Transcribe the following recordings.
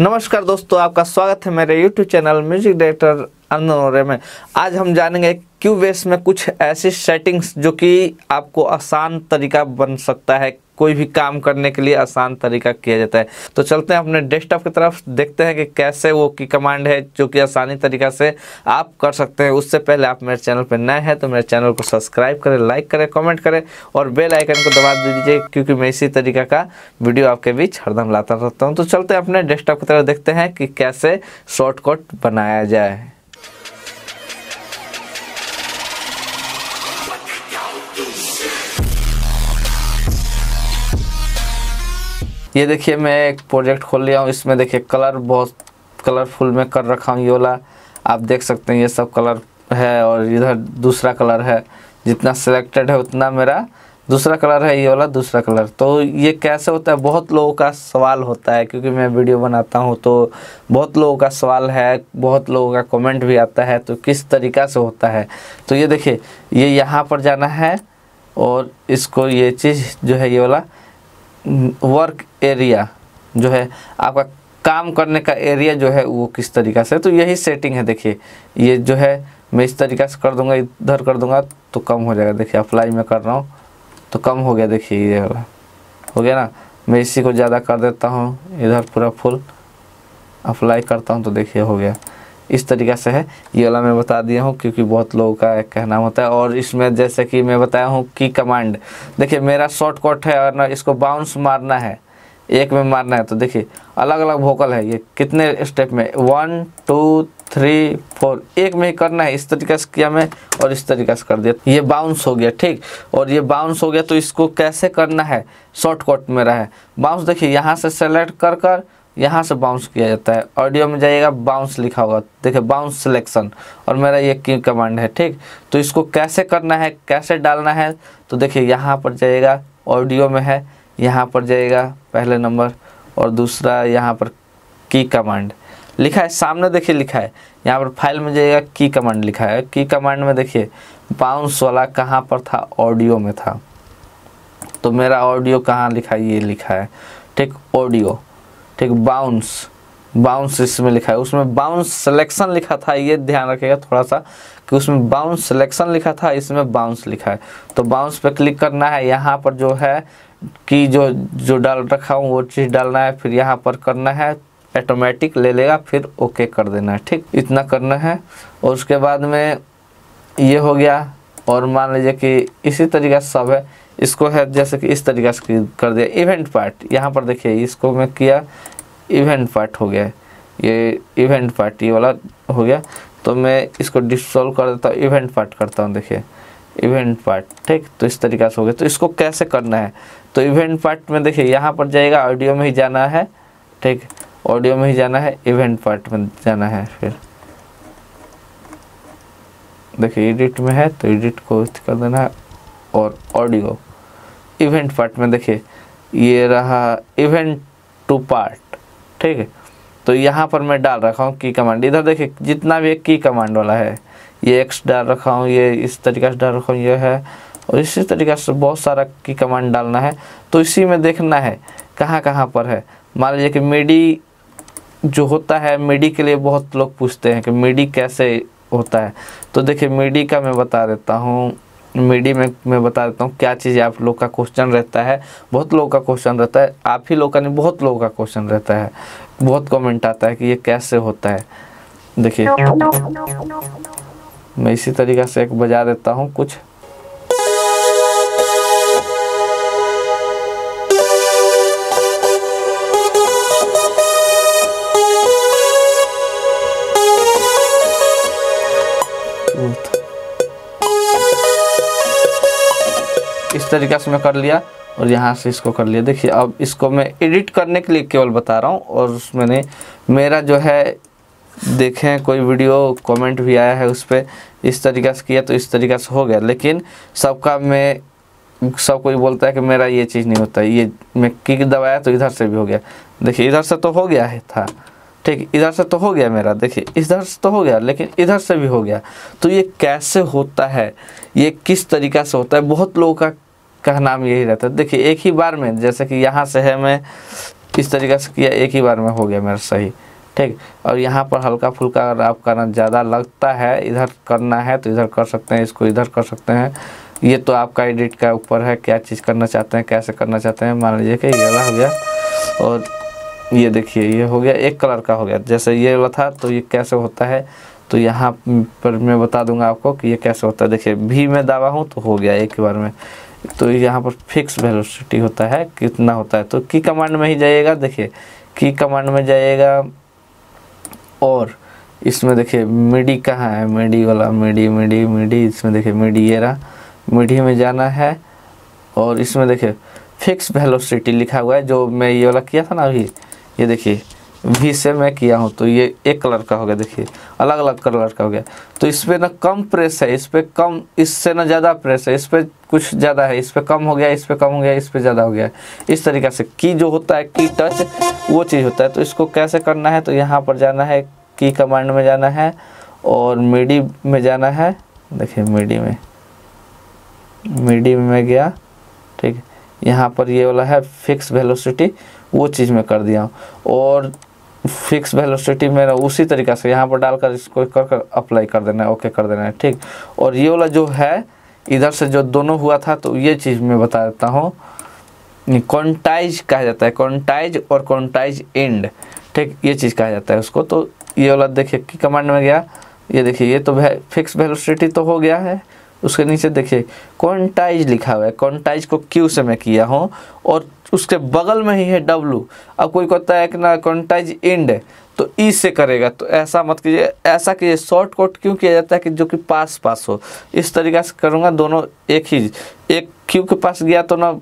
नमस्कार दोस्तों आपका स्वागत है मेरे YouTube चैनल म्यूजिक डायरेक्टर अनोरे में आज हम जानेंगे क्यूबेस में कुछ ऐसी सेटिंग्स जो कि आपको आसान तरीका बन सकता है कोई भी काम करने के लिए आसान तरीका किया जाता है तो चलते हैं अपने डेस्कटॉप की तरफ देखते हैं कि कैसे वो की कमांड है जो कि आसानी तरीका से आप कर सकते हैं उससे पहले आप मेरे चैनल पर नए हैं तो मेरे चैनल को सब्सक्राइब करें लाइक करें कमेंट करें और बेल आइकन को दबा दीजिए क्योंकि मैं इसी तरीका का वीडियो आपके बीच हरदम लाता रहता हूँ तो चलते हैं अपने डेस्कटॉप की तरफ देखते हैं कि कैसे शॉर्टकट बनाया जाए ये देखिए मैं एक प्रोजेक्ट खोल लिया हूँ इसमें देखिए कलर बहुत कलरफुल में कर रखा हूँ ये वाला आप देख सकते हैं ये सब कलर है और इधर दूसरा कलर है जितना सिलेक्टेड है उतना मेरा दूसरा कलर है ये वाला दूसरा कलर तो ये कैसे होता है बहुत लोगों का सवाल होता है क्योंकि मैं वीडियो बनाता हूँ तो बहुत लोगों का सवाल है बहुत लोगों का कमेंट भी आता है तो किस तरीका से होता है तो ये देखिए ये यहाँ पर जाना है और इसको ये चीज़ जो है ये वाला वर्क एरिया जो है आपका काम करने का एरिया जो है वो किस तरीका से तो यही सेटिंग है देखिए ये जो है मैं इस तरीका से कर दूंगा इधर कर दूंगा तो कम हो जाएगा देखिए अप्लाई में कर रहा हूँ तो कम हो गया देखिए ये वाला हो गया ना मैं इसी को ज़्यादा कर देता हूँ इधर पूरा फुल अप्लाई करता हूँ तो देखिए हो गया इस तरीक़ा से है ये वाला मैं बता दिया हूँ क्योंकि बहुत लोगों का कहना होता है और इसमें जैसे कि मैं बताया हूँ की कमांड देखिए मेरा शॉर्टकट है और ना इसको बाउंस मारना है एक में मारना है तो देखिए अलग अलग वोकल है ये कितने स्टेप में वन टू थ्री फोर एक में ही करना है इस तरीके से किया मैं और इस तरीके से कर दिया ये बाउंस हो गया ठीक और ये बाउंस हो गया तो इसको कैसे करना है शॉर्टकट मेरा है बाउंस देखिए यहाँ से सेलेक्ट कर कर यहाँ से बाउंस किया जाता है ऑडियो में जाइएगा बाउंस लिखा होगा देखिए बाउंस सिलेक्शन और मेरा ये की कमांड है ठीक तो इसको कैसे करना है कैसे डालना है तो देखिए यहाँ पर जाइएगा ऑडियो में है यहाँ पर जाइएगा पहले नंबर और दूसरा यहाँ पर की कमांड लिखा है सामने देखिए लिखा है यहाँ पर फाइल में जाइएगा की कमांड लिखा है की कमांड में देखिए बाउंस वाला कहाँ पर था ऑडियो में था तो मेरा ऑडियो कहाँ लिखा है ये लिखा है ठीक ऑडियो ठीक बाउंस बाउंस इसमें लिखा है उसमें बाउंस सिलेक्शन लिखा था ये ध्यान रखिएगा थोड़ा सा कि उसमें बाउंस सिलेक्शन लिखा था इसमें बाउंस लिखा है तो बाउंस पे क्लिक करना है यहाँ पर जो है कि जो जो डाल रखा हूँ वो चीज़ डालना है फिर यहाँ पर करना है ऑटोमेटिक ले लेगा फिर ओके कर देना है ठीक इतना करना है और उसके बाद में ये हो गया और मान लीजिए कि इसी तरीके से सब है इसको है जैसे कि इस तरीके से कर दिया इवेंट पार्ट यहाँ पर देखिए इसको मैं किया इवेंट पार्ट हो गया ये इवेंट पार्ट ये वाला हो गया तो मैं इसको डिसोल्व कर देता हूँ इवेंट पार्ट करता हूँ देखिए इवेंट पार्ट ठीक तो इस तरीके से हो गया तो इसको कैसे करना है तो इवेंट पार्ट में देखिए यहाँ पर जाएगा ऑडियो में ही जाना है ठीक ऑडियो में ही जाना है इवेंट पार्ट में जाना है फिर देखिए एडिट में है तो एडिट को कर देना है और ऑडियो इवेंट पार्ट में देखिए ये रहा इवेंट टू पार्ट ठीक है तो यहाँ पर मैं डाल रखा हूँ की कमांड इधर देखिए जितना भी एक की कमांड वाला है ये एक्स डाल रखा हूँ ये इस तरीके से डाल रखा हूँ ये है और इसी तरीके से बहुत सारा की कमांड डालना है तो इसी में देखना है कहाँ कहाँ पर है मान लीजिए कि मिडी जो होता है मिडी के लिए बहुत लोग पूछते हैं कि मिडी कैसे होता है तो देखिए मिडी का मैं बता देता हूँ मीडी में मैं बता देता हूँ क्या चीज़ आप लोग का क्वेश्चन रहता है बहुत लोगों का क्वेश्चन रहता है आप ही लोग का नहीं बहुत लोगों का क्वेश्चन रहता है बहुत कमेंट आता है कि ये कैसे होता है देखिए मैं इसी तरीक़ा से एक बजा देता हूँ कुछ इस तरीका से मैं कर लिया और यहाँ से इसको कर लिया देखिए अब इसको मैं एडिट करने के लिए केवल बता रहा हूँ और मैंने मेरा जो है देखें कोई वीडियो कमेंट भी आया है उस पर इस तरीक़े से किया तो इस तरीक़े से हो गया लेकिन सबका मैं सब कोई बोलता है कि मेरा ये चीज़ नहीं होता ये मैं किक दबाया तो इधर से भी हो गया देखिए इधर से तो हो गया है था ठीक इधर से तो हो गया मेरा देखिए इधर से तो हो गया लेकिन इधर से भी हो गया तो ये कैसे होता है ये किस तरीका से होता है बहुत लोगों का का नाम यही रहता है देखिए एक ही बार में जैसे कि यहाँ से है मैं इस तरीके से किया एक ही बार में हो गया मेरा सही ठीक और यहाँ पर हल्का फुल्का अगर आप करना ज़्यादा लगता है इधर करना है तो इधर कर सकते हैं इसको इधर कर सकते हैं ये तो आपका एडिट का ऊपर है क्या चीज़ करना चाहते हैं कैसे करना चाहते हैं मान लीजिए कि ये हो गया और ये देखिए ये हो गया एक कलर का हो गया जैसे ये वाला था तो ये कैसे होता है तो यहाँ पर मैं बता दूंगा आपको कि ये कैसे होता है देखिए भी मैं दावा हूँ तो हो गया एक बार में तो यहाँ पर फिक्स वेलोसिटी होता है कितना होता है तो की कमांड में ही जाइएगा देखिए की कमांड में जाइएगा और इसमें देखिए मिडी कहाँ है मिडी वाला मिडी मिडी मिडी इसमें देखिए मिडी एरा मिडी में जाना है और इसमें देखिए फिक्स वेलोसिटी लिखा हुआ है जो मैं ये वाला किया था ना अभी ये देखिए भी से मैं किया हूँ तो ये एक कलर का हो गया देखिए अलग अलग कलर का हो गया तो इस पर ना कम प्रेस है इस पर कम इससे ना ज़्यादा प्रेस है इस पर कुछ ज़्यादा है इस पर कम हो गया इस पर कम हो गया इस पर ज़्यादा हो गया इस तरीके से की जो होता है की टच वो चीज़ होता है तो इसको कैसे करना है तो यहाँ पर जाना है की कमांड में जाना है और मिडी में जाना है देखिए मीडी में मीडी में गया ठीक यहाँ पर ये वाला है फिक्स वेलोसिटी वो चीज़ में कर दिया हूँ और फिक्स वेलोसिटी में उसी तरीका से यहाँ पर डालकर इसको कर कर अप्लाई कर देना है ओके कर देना है ठीक और ये वाला जो है इधर से जो दोनों हुआ था तो ये चीज़ मैं बता देता हूँ कॉन्टाइज कहा जाता है कॉन्टाइज और कॉन्टाइज एंड ठीक ये चीज़ कहा जाता है उसको तो ये वाला देखिए कि कमांड में गया ये देखिए ये तो फिक्स वेलोसिटी तो हो गया है उसके नीचे देखिए कॉन्टाइज लिखा हुआ है कॉन्टाइज को क्यू से मैं किया हूँ और उसके बगल में ही है डब्लू अब कोई कहता है कि ना क्वांटाइज एंड है तो ई e से करेगा तो ऐसा मत कीजिए ऐसा कीजिए शॉर्ट कोट क्यों किया जाता है कि जो कि पास पास हो इस तरीका से करूँगा दोनों एक ही एक क्यू के पास गया तो ना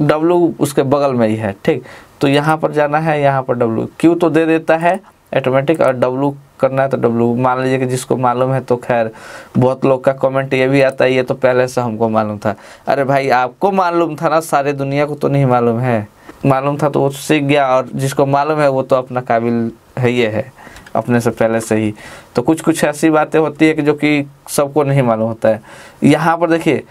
डब्लू उसके बगल में ही है ठीक तो यहाँ पर जाना है यहाँ पर डब्लू क्यू तो दे देता है ऑटोमेटिक और डब्लू करना है तो डब्लू मान लीजिए कि जिसको मालूम है तो खैर बहुत लोग का कमेंट ये भी आता है ये तो पहले से हमको मालूम था अरे भाई आपको मालूम था ना सारे दुनिया को तो नहीं मालूम है मालूम था तो वो सीख गया और जिसको मालूम है वो तो अपना काबिल है ये है अपने से पहले से ही तो कुछ कुछ ऐसी बातें होती है कि जो कि सबको नहीं मालूम होता है यहाँ पर देखिए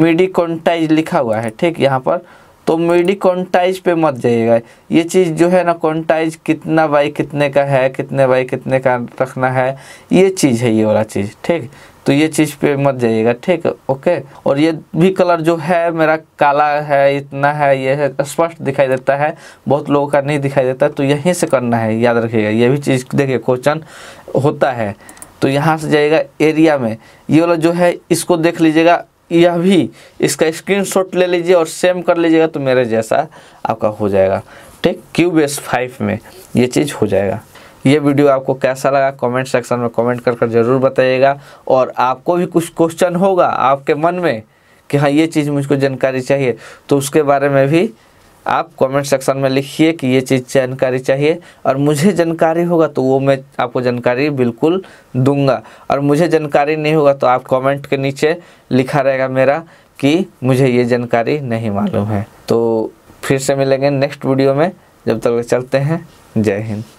मिडी कॉन्टाइज लिखा हुआ है ठीक यहाँ पर तो मिडी कॉन्टाइज पे मत जाइएगा ये चीज़ जो है ना कॉन्टाइज कितना बाई कितने का है कितने बाई कितने का रखना है ये चीज़ है ये वाला चीज़ ठीक तो ये चीज़ पे मत जाइएगा ठीक ओके और ये भी कलर जो है मेरा काला है इतना है ये है स्पष्ट दिखाई देता है बहुत लोगों का नहीं दिखाई देता तो यहीं से करना है याद रखिएगा ये भी चीज़ देखिए क्वेश्चन होता है तो यहाँ से जाइएगा एरिया में ये वाला जो है इसको देख लीजिएगा यह भी इसका स्क्रीनशॉट ले लीजिए और सेम कर लीजिएगा तो मेरे जैसा आपका हो जाएगा ठीक क्यूब एस फाइव में ये चीज़ हो जाएगा ये वीडियो आपको कैसा लगा कमेंट सेक्शन में कमेंट कर कर ज़रूर बताइएगा और आपको भी कुछ क्वेश्चन होगा आपके मन में कि हाँ ये चीज़ मुझको जानकारी चाहिए तो उसके बारे में भी आप कमेंट सेक्शन में लिखिए कि ये चीज़ जानकारी चाहिए और मुझे जानकारी होगा तो वो मैं आपको जानकारी बिल्कुल दूंगा और मुझे जानकारी नहीं होगा तो आप कमेंट के नीचे लिखा रहेगा मेरा कि मुझे ये जानकारी नहीं मालूम है तो फिर से मिलेंगे नेक्स्ट वीडियो में जब तक चलते हैं जय हिंद